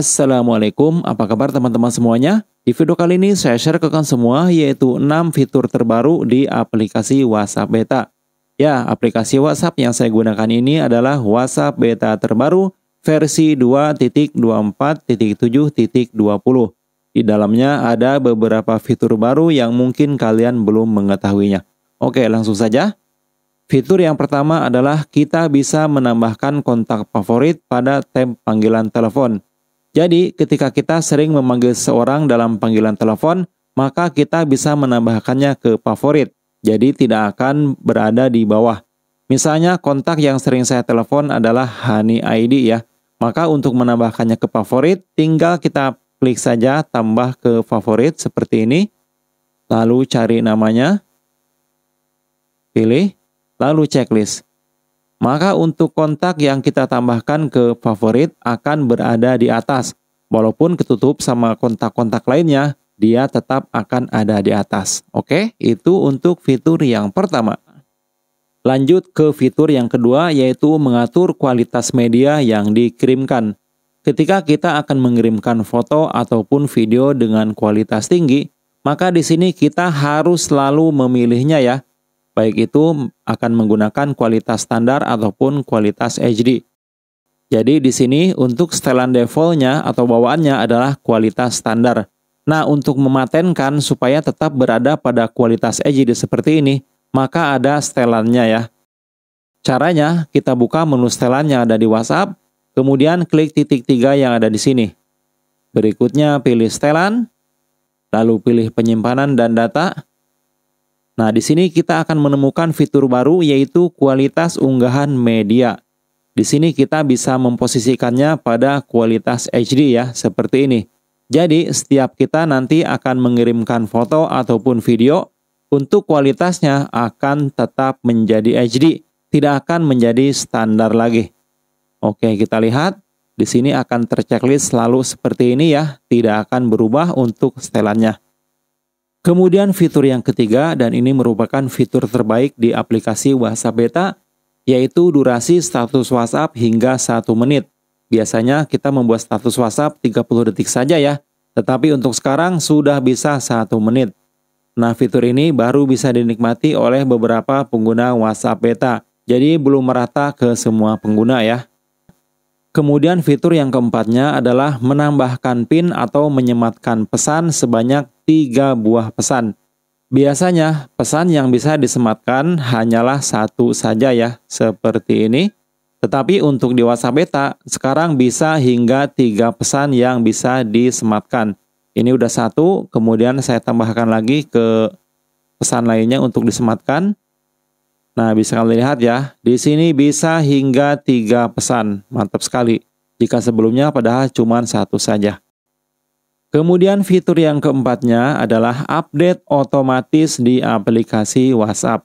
Assalamualaikum, apa kabar teman-teman semuanya? Di video kali ini saya share ke kalian semua yaitu 6 fitur terbaru di aplikasi WhatsApp Beta. Ya, aplikasi WhatsApp yang saya gunakan ini adalah WhatsApp Beta terbaru versi 2.24.7.20. Di dalamnya ada beberapa fitur baru yang mungkin kalian belum mengetahuinya. Oke, langsung saja. Fitur yang pertama adalah kita bisa menambahkan kontak favorit pada tab panggilan telepon. Jadi, ketika kita sering memanggil seorang dalam panggilan telepon, maka kita bisa menambahkannya ke favorit, jadi tidak akan berada di bawah. Misalnya kontak yang sering saya telepon adalah Hani ID ya. Maka untuk menambahkannya ke favorit, tinggal kita klik saja tambah ke favorit seperti ini. Lalu cari namanya. Pilih, lalu checklist maka untuk kontak yang kita tambahkan ke favorit akan berada di atas. Walaupun ketutup sama kontak-kontak lainnya, dia tetap akan ada di atas. Oke, itu untuk fitur yang pertama. Lanjut ke fitur yang kedua, yaitu mengatur kualitas media yang dikirimkan. Ketika kita akan mengirimkan foto ataupun video dengan kualitas tinggi, maka di sini kita harus selalu memilihnya ya, baik itu akan menggunakan kualitas standar ataupun kualitas HD. Jadi di sini untuk setelan defaultnya atau bawaannya adalah kualitas standar. Nah untuk mematenkan supaya tetap berada pada kualitas HD seperti ini, maka ada setelannya ya. Caranya kita buka menu setelan yang ada di WhatsApp, kemudian klik titik tiga yang ada di sini. Berikutnya pilih setelan, lalu pilih penyimpanan dan data, Nah, di sini kita akan menemukan fitur baru yaitu kualitas unggahan media. Di sini kita bisa memposisikannya pada kualitas HD ya, seperti ini. Jadi, setiap kita nanti akan mengirimkan foto ataupun video, untuk kualitasnya akan tetap menjadi HD, tidak akan menjadi standar lagi. Oke, kita lihat. Di sini akan terchecklist selalu seperti ini ya, tidak akan berubah untuk setelannya. Kemudian fitur yang ketiga dan ini merupakan fitur terbaik di aplikasi WhatsApp Beta yaitu durasi status WhatsApp hingga 1 menit. Biasanya kita membuat status WhatsApp 30 detik saja ya, tetapi untuk sekarang sudah bisa 1 menit. Nah, fitur ini baru bisa dinikmati oleh beberapa pengguna WhatsApp Beta. Jadi belum merata ke semua pengguna ya. Kemudian fitur yang keempatnya adalah menambahkan pin atau menyematkan pesan sebanyak tiga buah pesan. Biasanya pesan yang bisa disematkan hanyalah satu saja ya, seperti ini. Tetapi untuk di WhatsApp beta, sekarang bisa hingga tiga pesan yang bisa disematkan. Ini udah satu, kemudian saya tambahkan lagi ke pesan lainnya untuk disematkan. Nah, bisa kalian lihat ya, di sini bisa hingga tiga pesan. Mantap sekali. Jika sebelumnya padahal cuma satu saja. Kemudian fitur yang keempatnya adalah update otomatis di aplikasi WhatsApp.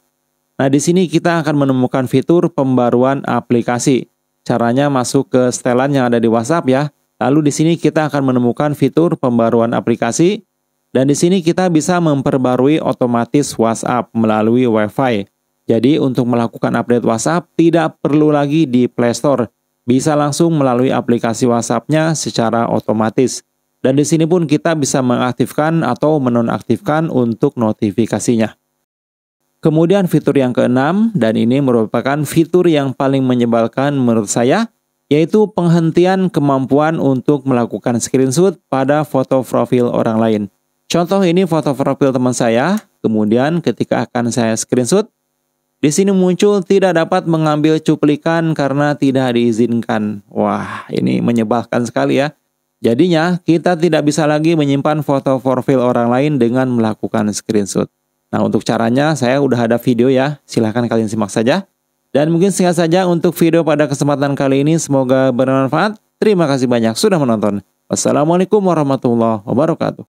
Nah, di sini kita akan menemukan fitur pembaruan aplikasi. Caranya masuk ke setelan yang ada di WhatsApp ya. Lalu di sini kita akan menemukan fitur pembaruan aplikasi dan di sini kita bisa memperbarui otomatis WhatsApp melalui Wi-Fi. Jadi untuk melakukan update WhatsApp tidak perlu lagi di Play Store, bisa langsung melalui aplikasi WhatsApp-nya secara otomatis. Dan di sini pun kita bisa mengaktifkan atau menonaktifkan untuk notifikasinya. Kemudian fitur yang keenam, dan ini merupakan fitur yang paling menyebalkan menurut saya, yaitu penghentian kemampuan untuk melakukan screenshot pada foto profil orang lain. Contoh ini foto profil teman saya, kemudian ketika akan saya screenshot, di sini muncul tidak dapat mengambil cuplikan karena tidak diizinkan. Wah, ini menyebalkan sekali ya. Jadinya, kita tidak bisa lagi menyimpan foto profil orang lain dengan melakukan screenshot. Nah, untuk caranya saya udah ada video ya. Silahkan kalian simak saja. Dan mungkin singkat saja untuk video pada kesempatan kali ini. Semoga bermanfaat. Terima kasih banyak sudah menonton. Wassalamualaikum warahmatullahi wabarakatuh.